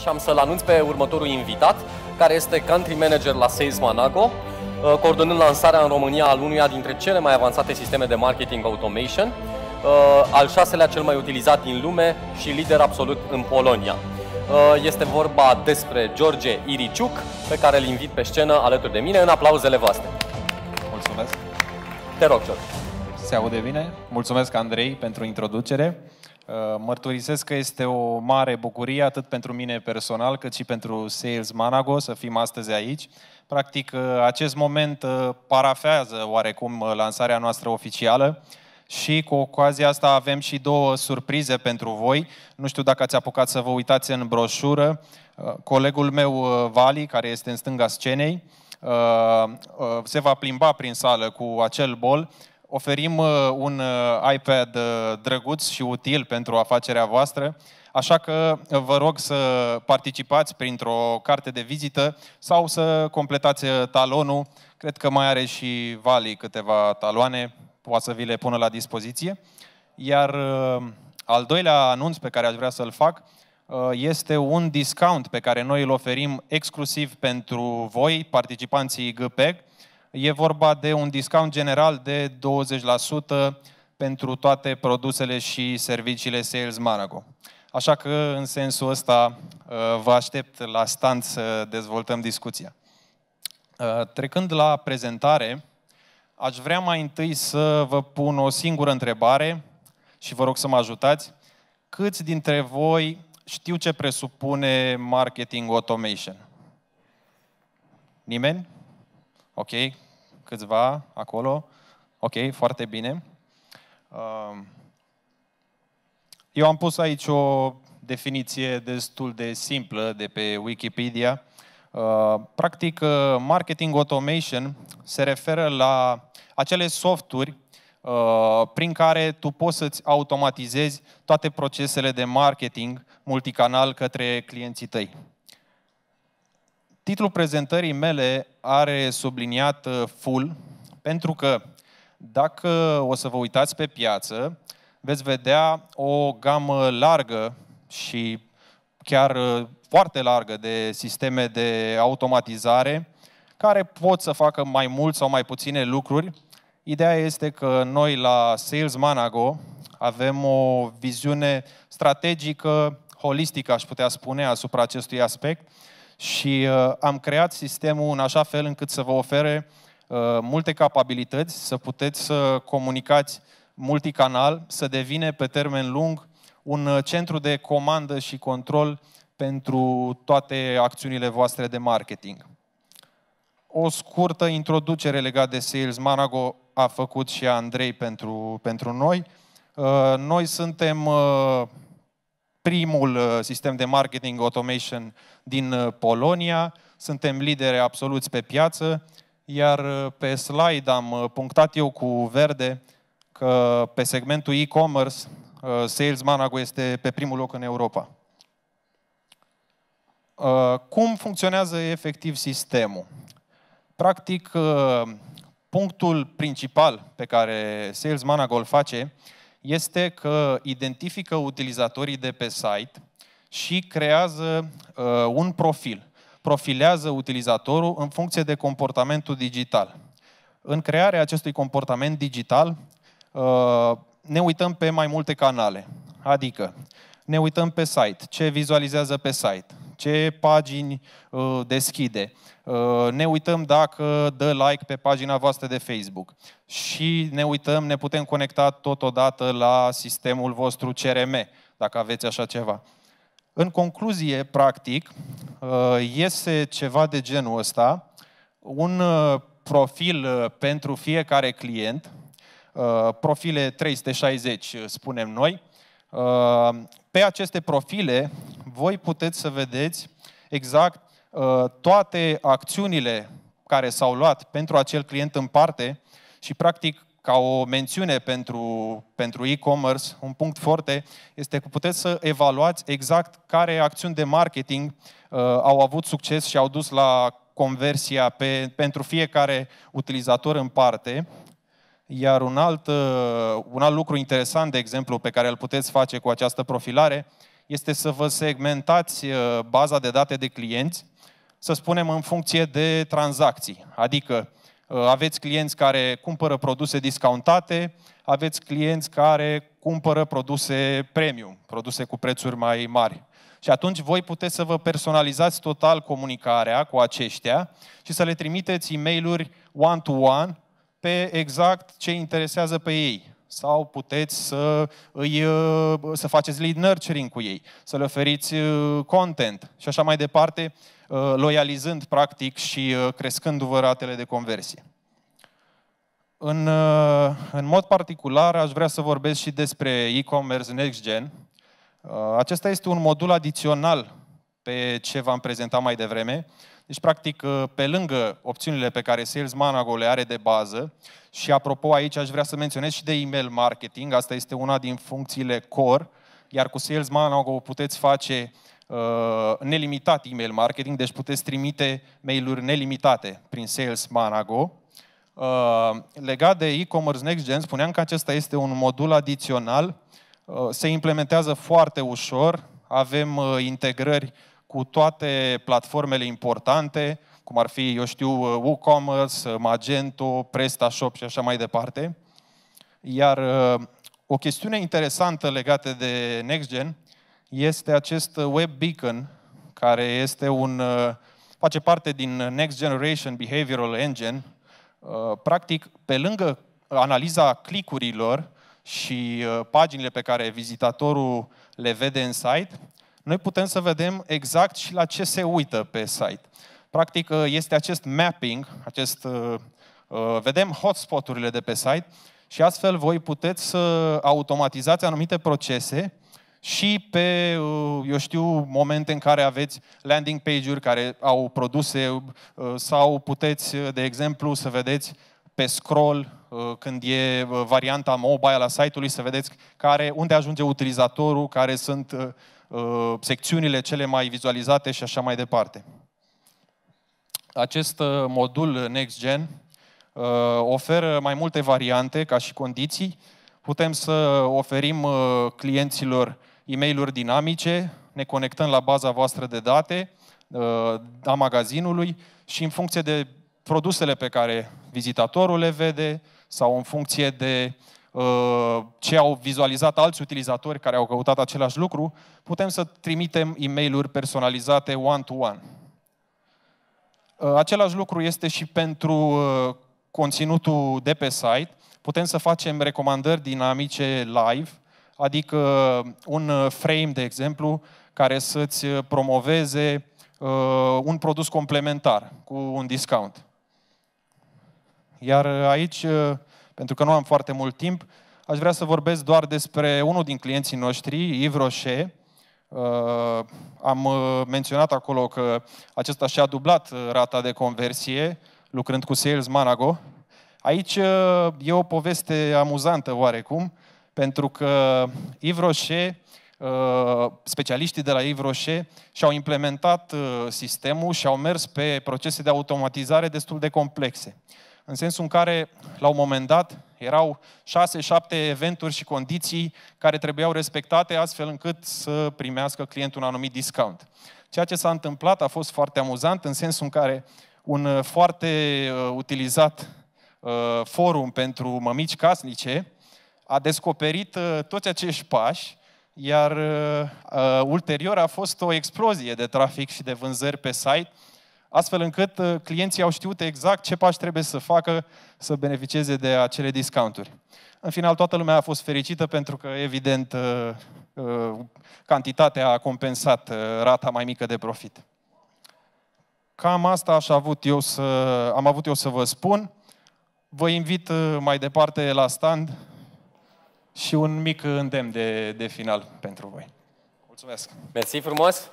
Și am să-l anunț pe următorul invitat, care este country manager la Sales Managro, uh, coordonând lansarea în România al unuia dintre cele mai avansate sisteme de marketing automation, uh, al șaselea cel mai utilizat din lume și lider absolut în Polonia. Uh, este vorba despre George Iriciuc, pe care îl invit pe scenă alături de mine în aplauzele voastre. Mulțumesc! Te rog, George! Se aude bine? Mulțumesc, Andrei, pentru introducere. Mărturisesc că este o mare bucurie atât pentru mine personal cât și pentru Sales Manago să fim astăzi aici. Practic, uh, acest moment uh, parafează oarecum uh, lansarea noastră oficială și cu ocazia asta avem și două surprize pentru voi. Nu știu dacă ați apucat să vă uitați în broșură. Colegul meu, Vali, care este în stânga scenei, se va plimba prin sală cu acel bol Oferim uh, un uh, iPad uh, drăguț și util pentru afacerea voastră, așa că vă rog să participați printr-o carte de vizită sau să completați talonul. Cred că mai are și Vali câteva taloane, poate să vi le pună la dispoziție. Iar al doilea anunț pe care aș vrea să-l fac este un discount pe care noi îl oferim exclusiv pentru voi, participanții GPEG, E vorba de un discount general de 20% pentru toate produsele și serviciile Sales Marago. Așa că, în sensul ăsta, uh, vă aștept la stand să dezvoltăm discuția. Uh, trecând la prezentare, aș vrea mai întâi să vă pun o singură întrebare și vă rog să mă ajutați. Câți dintre voi știu ce presupune marketing automation? Nimeni? Ok, câțiva acolo. Ok, foarte bine. Um, eu am pus aici o definiție destul de simplă de pe Wikipedia. Uh, practic, uh, marketing automation se referă la acele softuri uh, prin care tu poți să-ți automatizezi toate procesele de marketing multicanal către clienții tăi. Titlul prezentării mele are subliniat uh, full, pentru că dacă o să vă uitați pe piață, veți vedea o gamă largă și chiar uh, foarte largă de sisteme de automatizare care pot să facă mai mult sau mai puține lucruri. Ideea este că noi la Sales Manago avem o viziune strategică, holistică, aș putea spune, asupra acestui aspect și uh, am creat sistemul în așa fel încât să vă ofere uh, multe capabilități, să puteți să comunicați multicanal, să devine pe termen lung un uh, centru de comandă și control pentru toate acțiunile voastre de marketing. O scurtă introducere legată de Sales Manago a făcut și Andrei pentru, pentru noi. Noi suntem primul uh, sistem de marketing automation din uh, Polonia, suntem lideri absoluți pe piață, iar uh, pe slide am punctat eu cu verde că pe segmentul e-commerce Sales Manago este pe primul loc în Europa. Cum funcționează efectiv sistemul? Practic, punctul principal pe care Sales Manago îl face este că identifică utilizatorii de pe site și creează uh, un profil. Profilează utilizatorul în funcție de comportamentul digital. În crearea acestui comportament digital uh, ne uităm pe mai multe canale. Adică ne uităm pe site, ce vizualizează pe site, ce pagini uh, deschide, Uh, ne uităm dacă dă like pe pagina voastră de Facebook și ne uităm, ne putem conecta totodată la sistemul vostru CRM, dacă aveți așa ceva. În concluzie, practic, uh, iese ceva de genul ăsta, un uh, profil pentru fiecare client, profile 360, spunem noi. Pe aceste profile, voi puteți să vedeți exact Uh, toate acțiunile care s-au luat pentru acel client în parte și practic ca o mențiune pentru, pentru e-commerce, un punct foarte, este că puteți să evaluați exact care acțiuni de marketing uh, au avut succes și au dus la conversia pe, pentru fiecare utilizator în parte. Iar un alt, uh, un alt lucru interesant, de exemplu, pe care îl puteți face cu această profilare, este să vă segmentați uh, baza de date de clienți să spunem, în funcție de tranzacții. Adică uh, aveți clienți care cumpără produse discountate, aveți clienți care cumpără produse premium, produse cu prețuri mai mari. Și atunci voi puteți să vă personalizați total comunicarea cu aceștia și să le trimiteți e-mail-uri one-to-one pe exact ce interesează pe ei. Sau puteți să, îi, uh, să faceți lead nurturing cu ei, să le oferiți uh, content și așa mai departe, uh, loializând practic și crescându-vă ratele de conversie. În, în mod particular, aș vrea să vorbesc și despre e-commerce next gen. Acesta este un modul adițional pe ce v-am prezentat mai devreme, deci, practic, ă, pe lângă opțiunile pe care Sales Manager le are de bază, și apropo aici aș vrea să menționez și de email marketing, asta este una din funcțiile core, iar cu Sales Manago puteți face uh, nelimitat email marketing, deci puteți trimite mail-uri nelimitate prin Sales Manager. Uh, ă, legat de e-commerce next gen, spuneam că acesta este un modul adițional, uh, se implementează foarte ușor, avem integrări cu toate platformele importante, cum ar fi, eu știu, WooCommerce, Magento, PrestaShop și așa mai departe. Iar uh, o chestiune interesantă legată de NextGen este acest Web Beacon, care este un, uh, face parte din Next Generation Behavioral Engine. Uh, practic, pe lângă analiza clicurilor și paginile pe care vizitatorul le vede în site, noi putem să vedem exact și la ce se uită pe site. Practic uh, este acest mapping, acest, uh, uh, vedem hotspoturile de pe site și astfel voi puteți să automatizați anumite procese și pe, eu știu, momente în care aveți landing page-uri care au produse sau puteți, de exemplu, să vedeți pe scroll Uh, când e uh, varianta mobile a site-ului, să vedeți care, unde ajunge utilizatorul, care sunt uh, secțiunile cele mai vizualizate și așa mai departe. Acest modul NextGen oferă mai multe variante ca și condiții. Putem să oferim clienților e mail dinamice, ne conectăm la baza voastră de date a magazinului și în funcție de produsele pe care vizitatorul le vede, sau în funcție de uh, ce au vizualizat alți utilizatori care au căutat același lucru, putem să trimitem e mail personalizate one-to-one. Uh, același lucru este și pentru uh, conținutul de pe site. Putem să facem recomandări dinamice live, adică un frame, de exemplu, care să-ți promoveze un produs complementar cu un discount. Iar uh, aici, uh, pentru că nu am foarte mult timp, aș vrea să vorbesc doar despre unul din clienții noștri, Yves Roche. Uh, am menționat acolo că acesta și-a dublat rata de conversie lucrând cu Sales Manago. Aici e o poveste amuzantă oarecum, pentru că Yves Roche, specialiștii de la Yves Roche, și-au implementat sistemul și au mers pe procese de automatizare destul de complexe în sensul în care, la un moment dat, erau șase, șapte eventuri și condiții care trebuiau respectate astfel încât să primească clientul un anumit discount. Ceea ce s-a întâmplat a fost foarte amuzant în sensul în care un uh, foarte uh, utilizat uh, forum pentru mămici casnice a descoperit toți acești pași iar ulterior a fost o explozie de trafic și de vânzări pe site astfel încât uh, clienții au știut exact ce pași trebuie să facă să beneficieze de acele discounturi. În final, toată lumea a fost fericită pentru că, evident, uh, uh, cantitatea a compensat rata mai mică de profit. Cam asta aș avut eu să, am avut eu să vă spun. Vă invit mai departe la stand și un mic îndemn de, de final pentru voi. Mulțumesc! Mersi frumos!